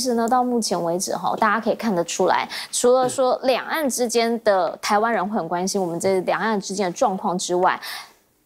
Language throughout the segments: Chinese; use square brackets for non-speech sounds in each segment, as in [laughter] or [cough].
其实呢，到目前为止哈，大家可以看得出来，除了说两岸之间的台湾人会很关心我们这两岸之间的状况之外。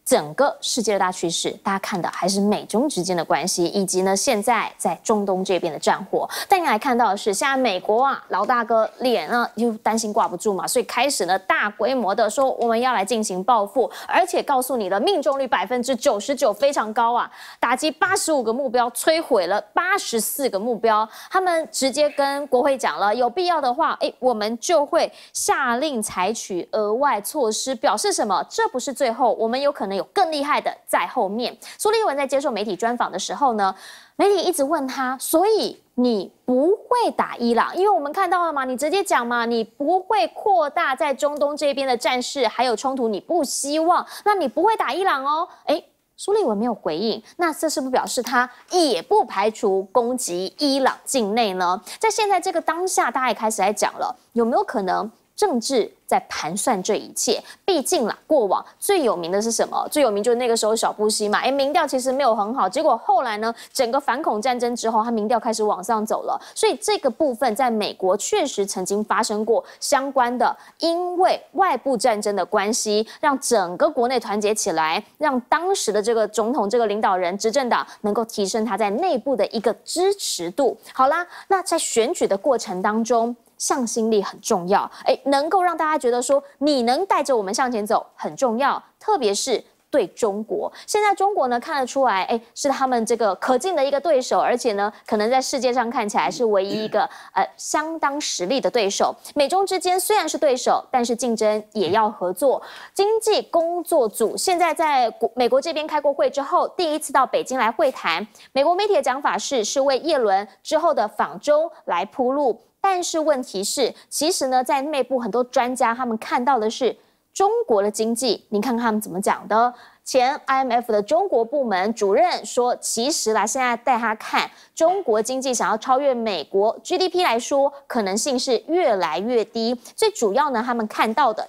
整个世界的大趋势，大家看的还是美中之间的关系，以及呢现在在中东这边的战火。但你来看到的是，现在美国啊老大哥脸呢又担心挂不住嘛，所以开始呢大规模的说我们要来进行报复，而且告诉你的命中率百分之九十九非常高啊，打击八十五个目标，摧毁了八十四个目标。他们直接跟国会讲了，有必要的话，哎，我们就会下令采取额外措施。表示什么？这不是最后，我们有可能。有更厉害的在后面。苏利文在接受媒体专访的时候呢，媒体一直问他，所以你不会打伊朗，因为我们看到了嘛，你直接讲嘛，你不会扩大在中东这边的战事还有冲突，你不希望，那你不会打伊朗哦。诶。苏利文没有回应，那这是不是表示他也不排除攻击伊朗境内呢？在现在这个当下，大家也开始在讲了，有没有可能？政治在盘算这一切，毕竟啦，过往最有名的是什么？最有名就是那个时候小布希嘛，哎，民调其实没有很好，结果后来呢，整个反恐战争之后，他民调开始往上走了。所以这个部分在美国确实曾经发生过相关的，因为外部战争的关系，让整个国内团结起来，让当时的这个总统这个领导人执政党能够提升他在内部的一个支持度。好啦，那在选举的过程当中。向心力很重要，哎，能够让大家觉得说你能带着我们向前走很重要，特别是对中国。现在中国呢看得出来，哎，是他们这个可敬的一个对手，而且呢，可能在世界上看起来是唯一一个呃相当实力的对手。美中之间虽然是对手，但是竞争也要合作。经济工作组现在在国美国这边开过会之后，第一次到北京来会谈。美国媒体的讲法是，是为叶伦之后的访中来铺路。但是问题是，其实呢，在内部很多专家他们看到的是中国的经济。你看看他们怎么讲的？前 IMF 的中国部门主任说：“其实啦，现在带他看中国经济，想要超越美国 GDP 来说，可能性是越来越低。最主要呢，他们看到的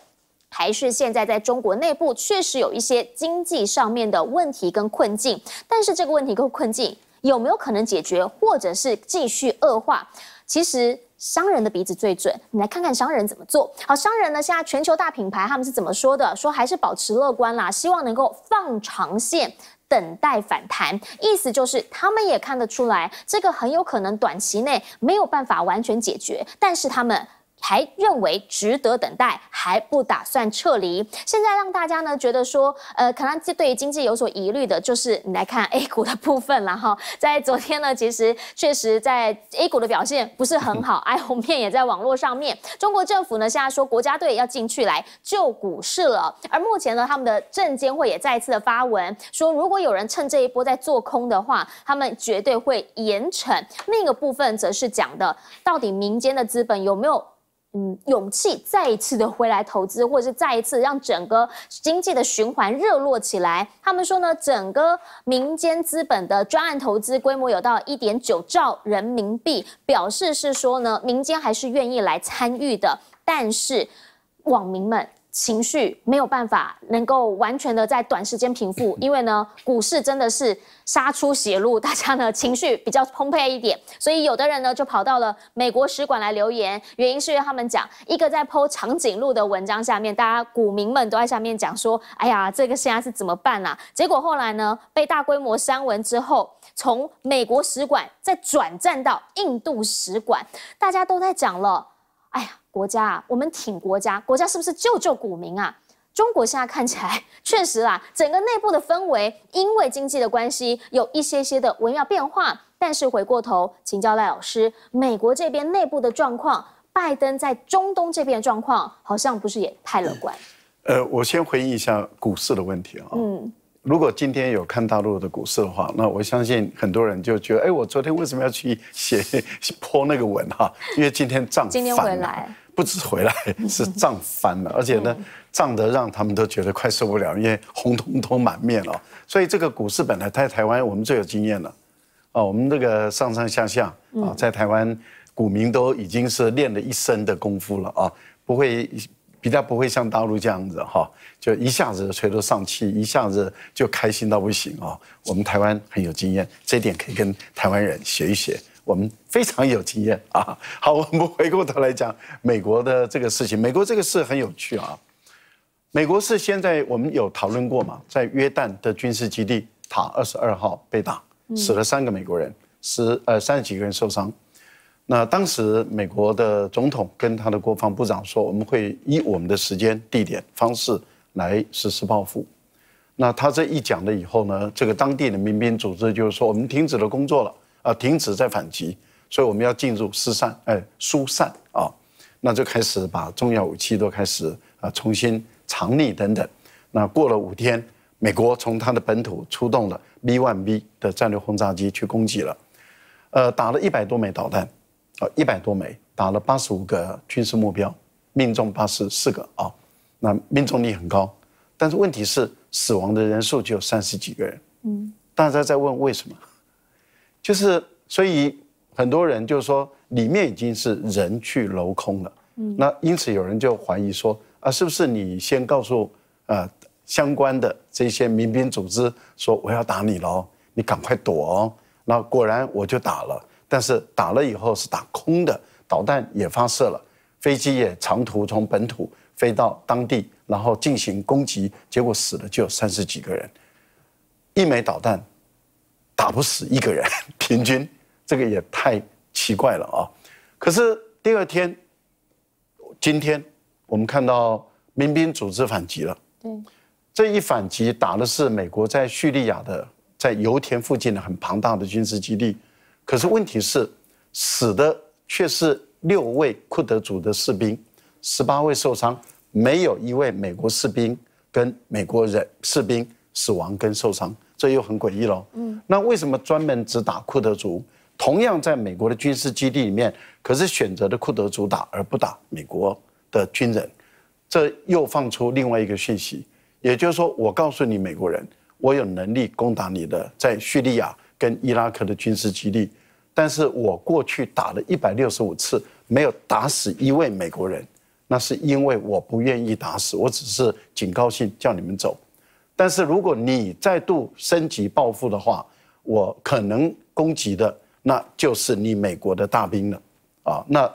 还是现在在中国内部确实有一些经济上面的问题跟困境。但是这个问题跟困境有没有可能解决，或者是继续恶化？其实。商人的鼻子最准，你来看看商人怎么做好商人呢？现在全球大品牌他们是怎么说的？说还是保持乐观啦，希望能够放长线等待反弹，意思就是他们也看得出来，这个很有可能短期内没有办法完全解决，但是他们。还认为值得等待，还不打算撤离。现在让大家呢觉得说，呃，可能对于经济有所疑虑的，就是你来看 [laughs] A 股的部分了哈。在昨天呢，其实确实在 A 股的表现不是很好，哀鸿遍也在网络上面。中国政府呢，现在说国家队要进去来救股市了。而目前呢，他们的证监会也再次的发文说，如果有人趁这一波在做空的话，他们绝对会严惩。另一个部分则是讲的，到底民间的资本有没有？嗯，勇气再一次的回来投资，或者是再一次让整个经济的循环热络起来。他们说呢，整个民间资本的专案投资规模有到一点九兆人民币，表示是说呢，民间还是愿意来参与的。但是，网民们。情绪没有办法能够完全的在短时间平复，[laughs] 因为呢股市真的是杀出血路，大家呢情绪比较澎湃一点，所以有的人呢就跑到了美国使馆来留言，原因是他们讲一个在剖长颈鹿的文章下面，大家股民们都在下面讲说，哎呀这个现在是怎么办啊？结果后来呢被大规模删文之后，从美国使馆再转战到印度使馆，大家都在讲了。哎呀，国家啊，我们挺国家，国家是不是救救股民啊？中国现在看起来 [laughs] 确实啦，整个内部的氛围因为经济的关系有一些些的微妙变化。但是回过头请教赖老师，美国这边内部的状况，拜登在中东这边状况好像不是也太乐观？呃，我先回应一下股市的问题啊。嗯。如果今天有看大陆的股市的话，那我相信很多人就觉得，哎，我昨天为什么要去写泼那个文哈？[laughs] 因为今天涨翻了，不止回来，是涨翻了，而且呢，涨得让他们都觉得快受不了，因为红彤彤满面了。所以这个股市本来在台湾，我们最有经验了，哦，我们这个上上下下啊，在台湾股民都已经是练了一身的功夫了啊，不会。比较不会像大陆这样子哈，就一下子垂头丧气，一下子就开心到不行啊。我们台湾很有经验，这点可以跟台湾人学一学。我们非常有经验啊。[laughs] 好，我们回过头来讲美国的这个事情。美国这个事很有趣啊。美国是现在我们有讨论过嘛，在约旦的军事基地塔二十二号被打，死了三个美国人，十呃三十几个人受伤。那当时美国的总统跟他的国防部长说：“我们会以我们的时间、地点、方式来实施报复。”那他这一讲了以后呢，这个当地的民兵组织就是说：“我们停止了工作了，啊，停止在反击，所以我们要进入失散，哎，疏散啊，那就开始把重要武器都开始啊重新藏匿等等。”那过了五天，美国从它的本土出动了 B-1B 的战略轰炸机去攻击了，呃，打了一百多枚导弹。啊，一百多枚打了八十五个军事目标，命中八十四个啊，那命中率很高。但是问题是，死亡的人数只有三十几个人。嗯，大家在问为什么？就是所以很多人就说，里面已经是人去楼空了。嗯，那因此有人就怀疑说，啊，是不是你先告诉呃相关的这些民兵组织说我要打你了，你赶快躲哦。那果然我就打了。但是打了以后是打空的，导弹也发射了，飞机也长途从本土飞到当地，然后进行攻击，结果死了就有三十几个人，一枚导弹打不死一个人，[laughs] 平均这个也太奇怪了啊！可是第二天，今天我们看到民兵组织反击了，嗯，这一反击打的是美国在叙利亚的在油田附近的很庞大的军事基地。可是问题是，死的却是六位库德族的士兵，十八位受伤，没有一位美国士兵跟美国人士兵死亡跟受伤，这又很诡异喽。嗯，那为什么专门只打库德族？同样在美国的军事基地里面，可是选择的库德族打而不打美国的军人，这又放出另外一个讯息，也就是说，我告诉你美国人，我有能力攻打你的，在叙利亚。跟伊拉克的军事基地，但是我过去打了一百六十五次，没有打死一位美国人，那是因为我不愿意打死，我只是警告性叫你们走。但是如果你再度升级报复的话，我可能攻击的那就是你美国的大兵了啊！那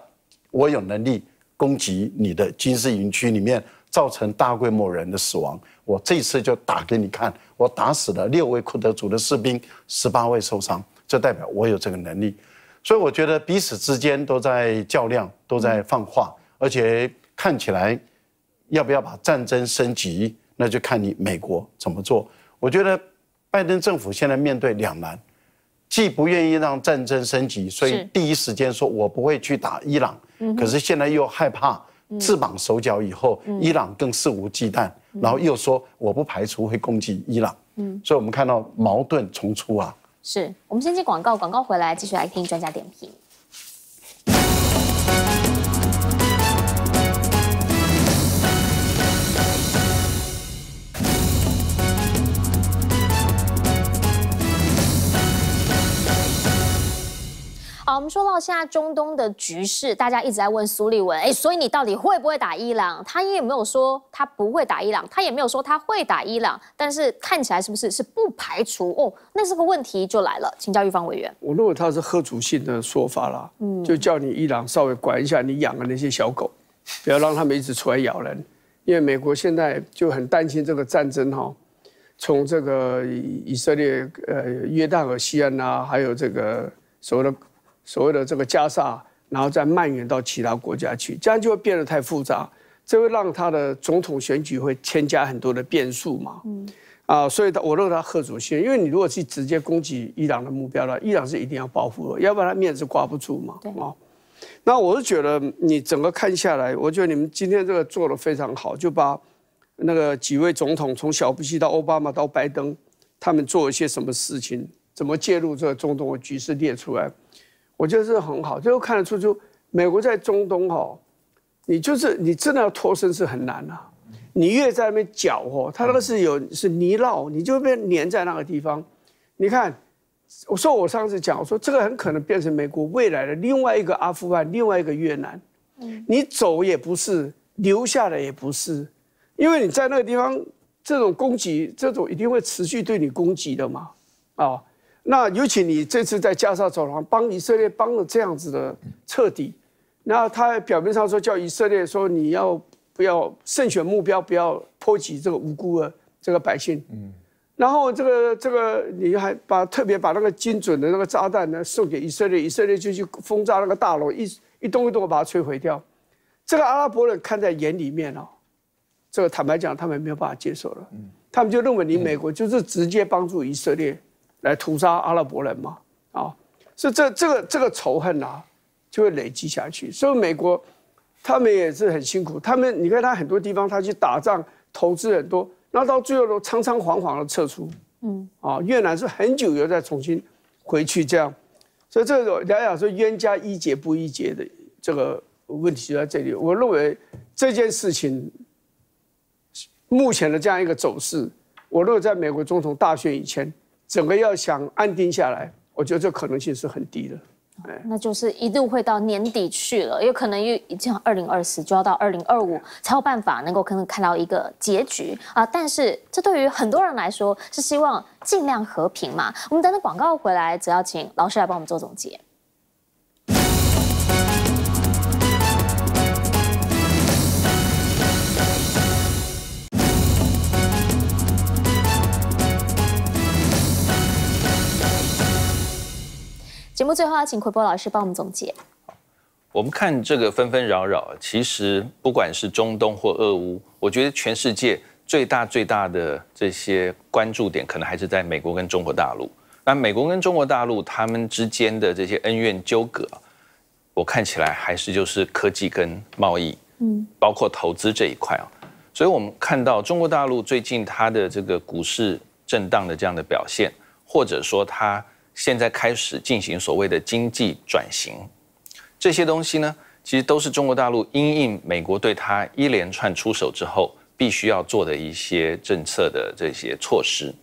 我有能力攻击你的军事营区里面，造成大规模人的死亡，我这次就打给你看。我打死了六位库德族的士兵，十八位受伤，这代表我有这个能力。所以我觉得彼此之间都在较量，都在放话，而且看起来要不要把战争升级，那就看你美国怎么做。我觉得拜登政府现在面对两难，既不愿意让战争升级，所以第一时间说我不会去打伊朗，可是现在又害怕。自绑手脚以后，伊朗更肆无忌惮，然后又说我不排除会攻击伊朗。嗯，所以我们看到矛盾重出啊。是我们先接广告，广告回来继续来听专家点评。好，我们说到现在中东的局势，大家一直在问苏立文，哎，所以你到底会不会打伊朗？他也没有说他不会打伊朗，他也没有说他会打伊朗，但是看起来是不是是不排除哦？那是个问题就来了，请教育方委员。我认为他是喝主性的说法啦，嗯，就叫你伊朗稍微管一下你养的那些小狗，不要让他们一直出来咬人，因为美国现在就很担心这个战争哈，从这个以色列、呃约旦和西岸啊，还有这个所谓的。所谓的这个加沙，然后再蔓延到其他国家去，这样就会变得太复杂，这会让他的总统选举会添加很多的变数嘛？嗯，啊，所以，我我认为贺主席，因为你如果去直接攻击伊朗的目标了，伊朗是一定要报复的，要不然他面子挂不住嘛。啊，那我是觉得你整个看下来，我觉得你们今天这个做的非常好，就把那个几位总统，从小布希到奥巴马到拜登，他们做了一些什么事情，怎么介入这个中东的局势，列出来。我觉得是很好，就看得出，就美国在中东哈，你就是你真的要脱身是很难了。你越在那边搅和，它那个是有是泥烙，你就被粘在那个地方。你看，我说我上次讲，我说这个很可能变成美国未来的另外一个阿富汗，另外一个越南。你走也不是，留下来也不是，因为你在那个地方，这种攻击，这种一定会持续对你攻击的嘛，啊。那尤其你这次在加沙走廊帮以色列帮了这样子的彻底，那他表面上说叫以色列说你要不要慎选目标，不要波及这个无辜的这个百姓，嗯，然后这个这个你还把特别把那个精准的那个炸弹呢送给以色列，以色列就去轰炸那个大楼一一栋一栋把它摧毁掉，这个阿拉伯人看在眼里面哦，这个坦白讲他们没有办法接受了，嗯，他们就认为你美国就是直接帮助以色列。来屠杀阿拉伯人嘛，啊，所以这这个这个仇恨呐，就会累积下去。所以美国，他们也是很辛苦。他们你看，他很多地方他去打仗，投资很多，那到最后都仓仓皇皇的撤出。嗯，啊，越南是很久又再重新回去这样。所以这个来讲，说冤家宜解不宜结的这个问题就在这里。我认为这件事情目前的这样一个走势，我如果在美国总统大选以前。整个要想安定下来，我觉得这可能性是很低的。那就是一路会到年底去了，有可能又经二零二四就要到二零二五才有办法能够可能看到一个结局啊！但是这对于很多人来说是希望尽量和平嘛。我们等等广告回来，只要请老师来帮我们做总结。节目最后要请奎波老师帮我们总结。好，我们看这个纷纷扰扰，其实不管是中东或俄乌，我觉得全世界最大最大的这些关注点，可能还是在美国跟中国大陆。那美国跟中国大陆他们之间的这些恩怨纠葛，我看起来还是就是科技跟贸易，嗯，包括投资这一块啊。所以我们看到中国大陆最近它的这个股市震荡的这样的表现，或者说它。现在开始进行所谓的经济转型，这些东西呢，其实都是中国大陆因应美国对它一连串出手之后，必须要做的一些政策的这些措施。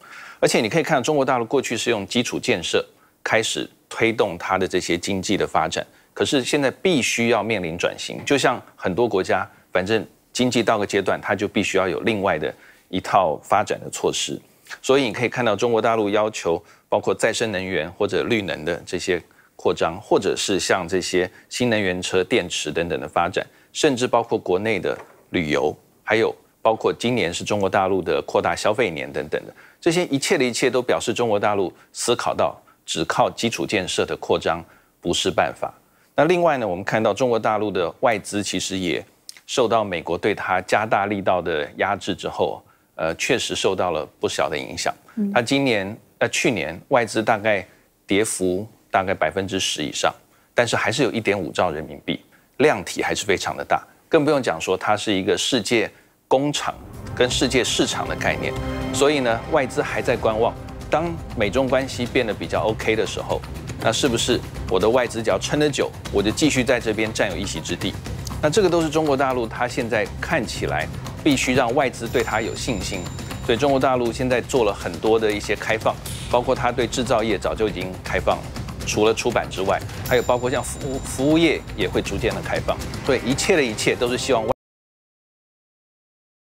而且你可以看到，中国大陆过去是用基础建设开始推动它的这些经济的发展，可是现在必须要面临转型。就像很多国家，反正经济到个阶段，它就必须要有另外的一套发展的措施。所以你可以看到，中国大陆要求。包括再生能源或者绿能的这些扩张，或者是像这些新能源车、电池等等的发展，甚至包括国内的旅游，还有包括今年是中国大陆的扩大消费年等等的这些一切的一切，都表示中国大陆思考到只靠基础建设的扩张不是办法。那另外呢，我们看到中国大陆的外资其实也受到美国对它加大力道的压制之后，呃，确实受到了不小的影响。它今年。那去年外资大概跌幅大概百分之十以上，但是还是有一点五兆人民币量体还是非常的大，更不用讲说它是一个世界工厂跟世界市场的概念，所以呢外资还在观望，当美中关系变得比较 OK 的时候，那是不是我的外资只要撑得久，我就继续在这边占有一席之地？那这个都是中国大陆它现在看起来必须让外资对它有信心。所以中国大陆现在做了很多的一些开放，包括它对制造业早就已经开放了，除了出版之外，还有包括像服服务业也会逐渐的开放。所以一切的一切都是希望。